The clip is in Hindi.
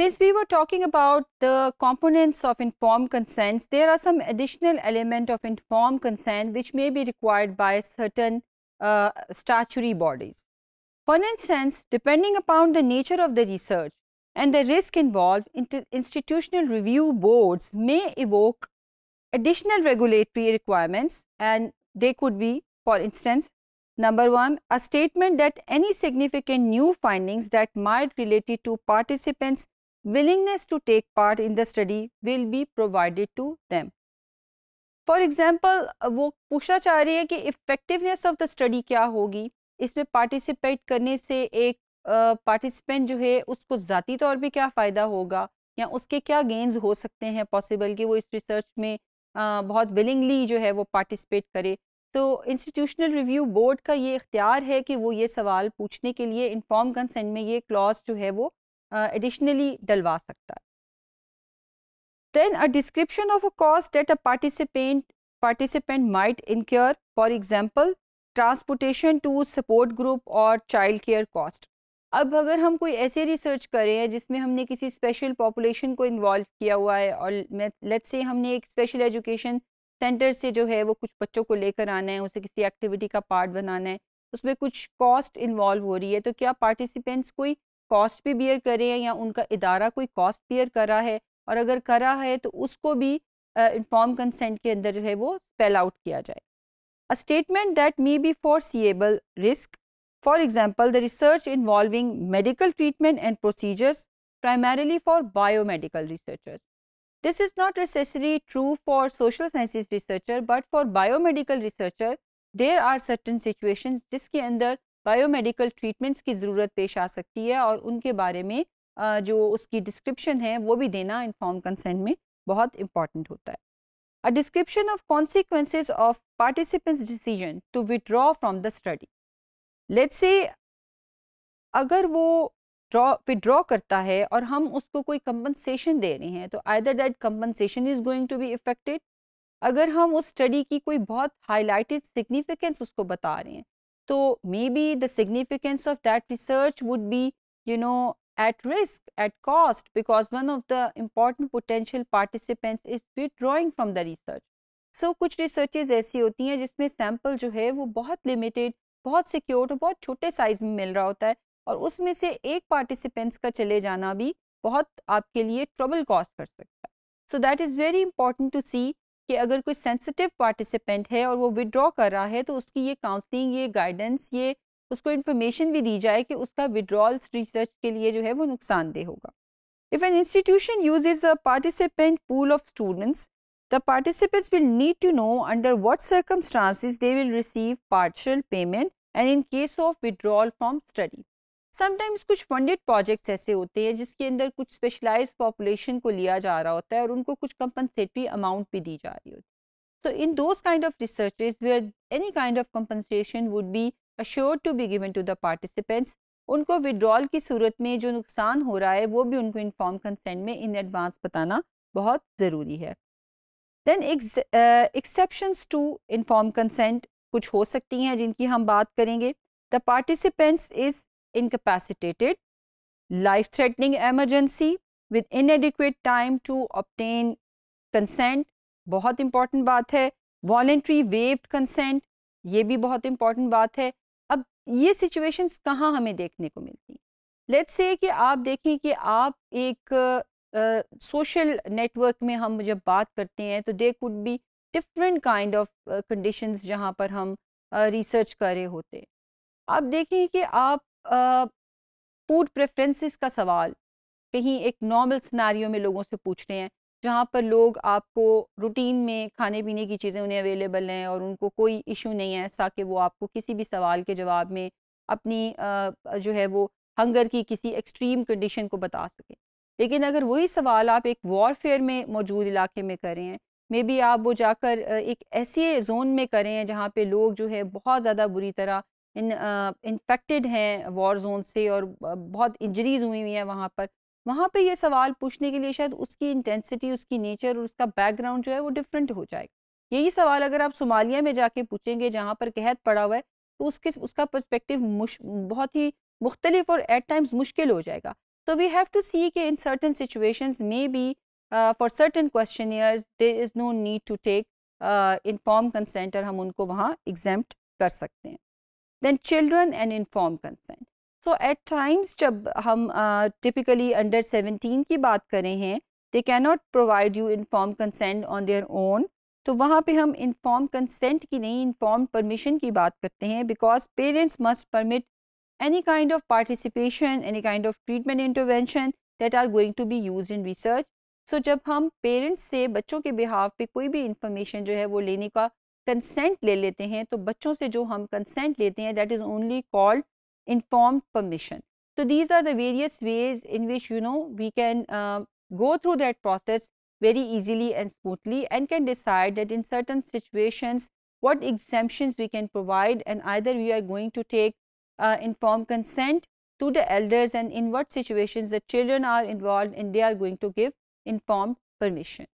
Since we were talking about the components of informed consent, there are some additional element of informed consent which may be required by certain uh, statutory bodies. For instance, depending upon the nature of the research and the risk involved, institutional review boards may evoke additional regulatory requirements and they could be, for instance, Number one, a statement that any significant new findings that might relate to participants' willingness to take part in the study will be provided to them. For example वो पूछना चाह रही है कि इफ़ेक्टिवनेस ऑफ द स्टडी क्या होगी इसमें पार्टिसिपेट करने से एक पार्टिसिपेंट जो है उसको ज़ाती तौर पे क्या फ़ायदा होगा या उसके क्या गेंस हो सकते हैं पॉसिबल कि वो इस रिसर्च में आ, बहुत विलिंगली जो है वो पार्टिसिपेट करे तो इंस्टीट्यूशनल रिव्यू बोर्ड का ये इख्तियार है कि वो ये सवाल पूछने के लिए इन्फॉर्म कंसेंट में ये क्लॉज जो है वो एडिशनली डलवा सकता है then a description of a cost that a participant participant might incur for example transportation to support group और चाइल्ड केयर कॉस्ट अब अगर हम कोई ऐसे रिसर्च कर रहे हैं जिसमें हमने किसी स्पेशल पॉपुलेशन को इन्वॉल्व किया हुआ है और लेट्स से हमने एक स्पेशल एजुकेशन सेंटर से जो है वो कुछ बच्चों को लेकर आना है उसे किसी एक्टिविटी का पार्ट बनाना है उसमें कुछ कॉस्ट इन्वॉल्व हो रही है तो क्या पार्टिसिपेंट्स कोई कॉस्ट भी बियर करे हैं या उनका इदारा कोई कॉस्ट बियर कर रहा है और अगर करा है तो उसको भी इंफॉर्म कंसेंट के अंदर जो है वो स्पेल आउट किया जाए a statement that may be foreseeable risk for example the research involving medical treatment and procedures primarily for biomedical researchers this is not necessary true for social sciences researcher but for biomedical researcher there are certain situation जिसके अंदर बायोमेडिकल ट्रीटमेंट्स की ज़रूरत पेश आ सकती है और उनके बारे में जो उसकी डिस्क्रिप्शन है वो भी देना इन्फॉर्म कंसेंट में बहुत इंपॉर्टेंट होता है a description of consequences of participants decision to withdraw from the study let's say अगर वो ड्रॉ विड्रॉ करता है और हम उसको कोई कंपनसेशन दे रहे हैं तो either that compensation is going to be affected अगर हम उस स्टडी की कोई बहुत हाईलाइटेड सिग्निफिकेंस उसको बता रहे हैं तो may be the significance of that research would be you know at risk at cost because one of the important potential participants is drawing from the research so कुछ रिसर्चेज ऐसी होती हैं जिसमें सैम्पल जो है वो बहुत लिमिटेड बहुत सिक्योर्ड बहुत छोटे साइज में मिल रहा होता है और उसमें से एक पार्टिसिपेंट्स का चले जाना भी बहुत आपके लिए ट्रबल कॉज कर सकता है so that is very important to see कि अगर कोई सेंसिटिव पार्टिसिपेंट है और वो विदड्रॉ कर रहा है तो उसकी ये काउंसलिंग ये गाइडेंस ये उसको इन्फॉर्मेशन भी दी जाए कि उसका विड्रॉल्स रिसर्च के लिए जो है वो नुकसानदेह होगा if an institution is a participant pool of students the participants will need to know under what circumstances they will receive partial payment and in case of withdrawal from study sometimes कुछ फंडेड प्रोजेक्ट्स ऐसे होते हैं जिसके अंदर कुछ स्पेशलाइज पॉपुलेशन को लिया जा रहा होता है और उनको कुछ कंपनसेटरी अमाउंट भी दी जा रही होती है so in those kind of research where any kind of compensation would be assure to be given to the participants उनको विड्रॉल की सूरत में जो नुकसान हो रहा है वो भी उनको इन्फॉर्म कंसेंट में इन एडवांस बताना बहुत ज़रूरी है then exceptions to inform consent कुछ हो सकती हैं जिनकी हम बात करेंगे the participants is incapacitated, life-threatening emergency with inadequate time to obtain consent, बहुत important बात है, voluntary waived consent, ये भी बहुत important बात है, अब ये situations कहाँ हमें देखने को मिलती हैं? लेट्स से कि आप देखें कि आप एक सोशल uh, नेटवर्क में हम जब बात करते हैं तो they could be different kind of conditions जहाँ पर हम रिसर्च uh, कर रहे होते हैं आप देखें कि आप फूड प्रेफरेंसेस का सवाल कहीं एक नॉर्मल सिनारियों में लोगों से पूछ रहे हैं जहाँ पर लोग आपको रूटीन में खाने पीने की चीज़ें उन्हें अवेलेबल हैं और उनको कोई इशू नहीं है ऐसा कि वो आपको किसी भी सवाल के जवाब में अपनी जो है वो हंगर की किसी एक्सट्रीम कंडीशन को बता सकें लेकिन अगर वही सवाल आप एक वॉरफेयर में मौजूद इलाके में कर रहे हैं मे बी आप वो जाकर एक ऐसे जोन में करें जहाँ पे लोग जो है बहुत ज़्यादा बुरी तरह इन इन्फेक्टेड हैं वॉर जोन से और बहुत इंजरीज हुई हुई हैं वहाँ पर वहाँ पे ये सवाल पूछने के लिए शायद उसकी इंटेंसिटी उसकी नेचर और उसका बैकग्राउंड जो है वो डिफरेंट हो जाएगा यही सवाल अगर आप सोमालिया में जाके पूछेंगे जहाँ पर कहत पड़ा हुआ है तो उसके उसका पर्सपेक्टिव बहुत ही मुख्तलिफ और एट टाइम्स मुश्किल हो जाएगा तो वी हैव टू सी कि in certain situations may be for certain question there is no need to take inform consent हम उनको वहाँ एग्जैम्प्ट कर सकते हैं then children and inform consent so at times जब हम टिपिकली अंडर सेवनटीन की बात करें हैं they not provide you inform consent on their own तो वहाँ पे हम इन्फॉर्म कंसेंट की नहीं इन्फॉर्म परमिशन की बात करते हैं because parents must permit any kind of participation any kind of treatment intervention that are going to be use in research so जब हम पेरेंट्स से बच्चों के बिहाफ पे कोई भी इंफॉर्मेशन जो है वो लेने का कंसेंट ले लेते हैं तो बच्चों से जो हम कंसेंट लेते हैं that is only called inform permission तो these are the various ways in which you know we can go through that process very easily and smoothly and can decide that in certain situations what exemptions we can provide and either we are going to take inform consent to the elders and in what situation the children are involve in they are going to give inform permission